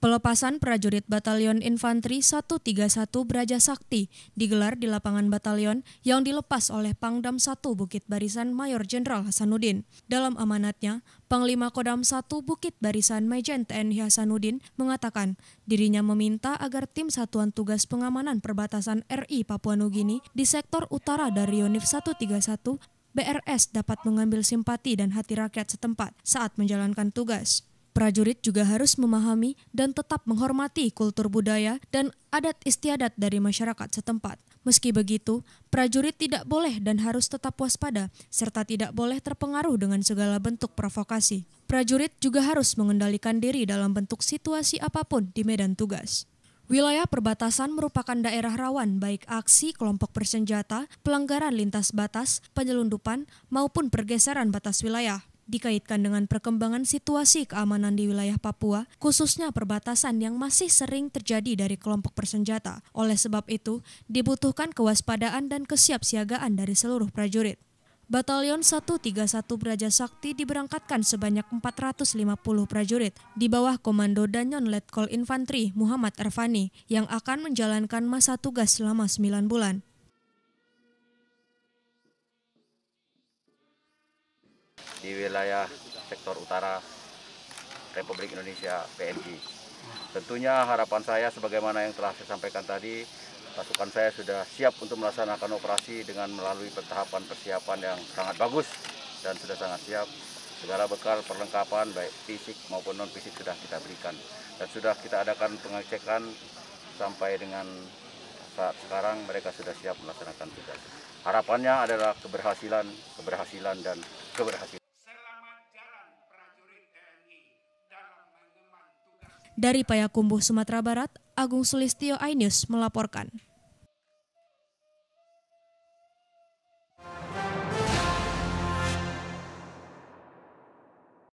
Pelepasan prajurit Batalion Infanteri 131 Braja Sakti digelar di lapangan batalion yang dilepas oleh Pangdam 1 Bukit Barisan Mayor Jenderal Hasanuddin. Dalam amanatnya, Panglima Kodam 1 Bukit Barisan Majen TNI Hasanuddin mengatakan dirinya meminta agar tim Satuan Tugas Pengamanan Perbatasan RI Papua Nugini di sektor utara dari UNIF 131 BRS dapat mengambil simpati dan hati rakyat setempat saat menjalankan tugas prajurit juga harus memahami dan tetap menghormati kultur budaya dan adat istiadat dari masyarakat setempat. Meski begitu, prajurit tidak boleh dan harus tetap waspada, serta tidak boleh terpengaruh dengan segala bentuk provokasi. Prajurit juga harus mengendalikan diri dalam bentuk situasi apapun di medan tugas. Wilayah perbatasan merupakan daerah rawan baik aksi kelompok bersenjata, pelanggaran lintas batas, penyelundupan, maupun pergeseran batas wilayah dikaitkan dengan perkembangan situasi keamanan di wilayah Papua, khususnya perbatasan yang masih sering terjadi dari kelompok bersenjata. Oleh sebab itu, dibutuhkan kewaspadaan dan kesiapsiagaan dari seluruh prajurit. Batalion 131 Braja Sakti diberangkatkan sebanyak 450 prajurit di bawah komando Danyon Letkol Infantri Muhammad Ervani yang akan menjalankan masa tugas selama 9 bulan. di wilayah sektor utara Republik Indonesia PNG. Tentunya harapan saya sebagaimana yang telah saya sampaikan tadi, pasukan saya sudah siap untuk melaksanakan operasi dengan melalui pertahapan persiapan yang sangat bagus dan sudah sangat siap. Segala bekal perlengkapan baik fisik maupun non fisik sudah kita berikan dan sudah kita adakan pengecekan sampai dengan saat sekarang mereka sudah siap melaksanakan tugas. Harapannya adalah keberhasilan, keberhasilan dan keberhasilan. Dari Payakumbuh, Sumatera Barat, Agung Sulistyo, Ainus melaporkan.